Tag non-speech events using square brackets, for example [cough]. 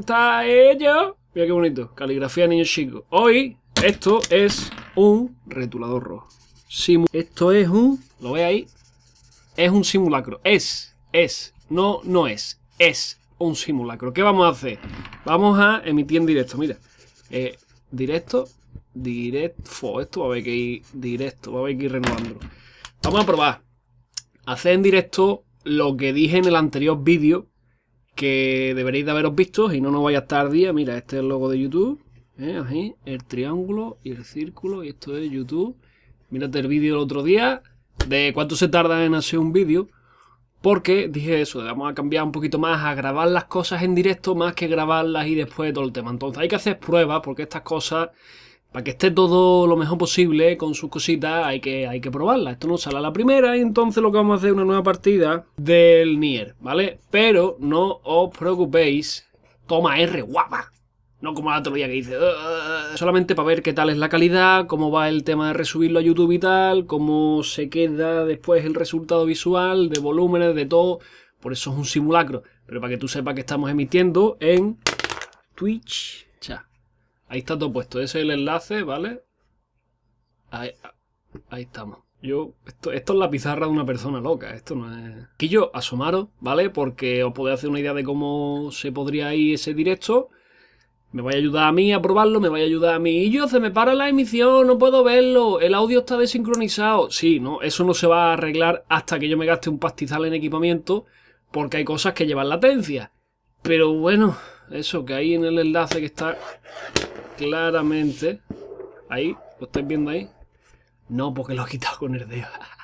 está Mira qué bonito, caligrafía niño chico. Hoy, esto es un retulador rojo. esto es un, lo ve ahí, es un simulacro. Es, es, no, no es, es un simulacro. ¿Qué vamos a hacer? Vamos a emitir en directo, mira. Eh, directo, directo, esto va a haber que ir directo, va a haber que ir renovando. Vamos a probar. Hacer en directo lo que dije en el anterior vídeo, que deberéis de haberos visto y no nos vaya a estar día. Mira, este es el logo de YouTube. ¿eh? el triángulo y el círculo. Y esto es YouTube. Mírate el vídeo del otro día de cuánto se tarda en hacer un vídeo. Porque dije eso, vamos a cambiar un poquito más a grabar las cosas en directo más que grabarlas y después todo el tema. Entonces hay que hacer pruebas porque estas cosas para que esté todo lo mejor posible con sus cositas, hay que, hay que probarla. Esto no sale a la primera y entonces lo que vamos a hacer es una nueva partida del Nier, ¿vale? Pero no os preocupéis. Toma R, guapa. No como la otro día que dice... solamente para ver qué tal es la calidad, cómo va el tema de resubirlo a YouTube y tal, cómo se queda después el resultado visual, de volúmenes, de todo. Por eso es un simulacro. Pero para que tú sepas que estamos emitiendo en Twitch Ahí está todo puesto. Ese es el enlace, ¿vale? Ahí, estamos. Yo, esto, es la pizarra de una persona loca, esto no es... Quillo, yo, asomaros, ¿vale? Porque os podéis hacer una idea de cómo se podría ir ese directo. Me vais a ayudar a mí a probarlo, me vais a ayudar a mí. Y yo, se me para la emisión, no puedo verlo, el audio está desincronizado. Sí, no, eso no se va a arreglar hasta que yo me gaste un pastizal en equipamiento, porque hay cosas que llevan latencia. Pero bueno, eso que hay en el enlace que está claramente. Ahí, ¿lo estáis viendo ahí? No, porque lo he quitado con el dedo. [laughs]